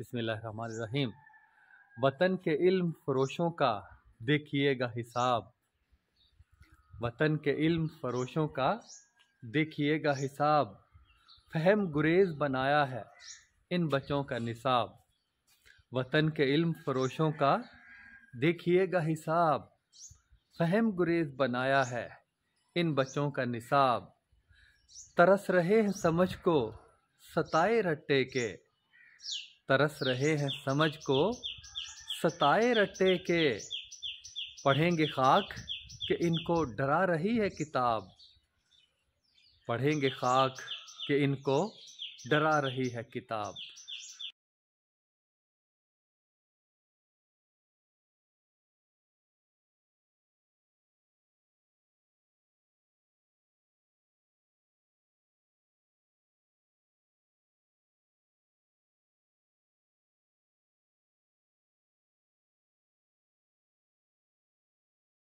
बसमीम वतन के इल्म फरोशों का देखिएगा हिसाब वतन के इल्म फरोशों का देखिएगा हिसाब फहम गुरेज बनाया है इन बच्चों का निसाब वतन के इल्म फरोशों का देखिएगा हिसाब फहम गुरेज बनाया है इन बच्चों का निसाब तरस रहे हैं समझ को सताए रट्टे के तरस रहे हैं समझ को सताए रटे के पढ़ेंगे खाक कि इनको डरा रही है किताब पढ़ेंगे खाक कि इनको डरा रही है किताब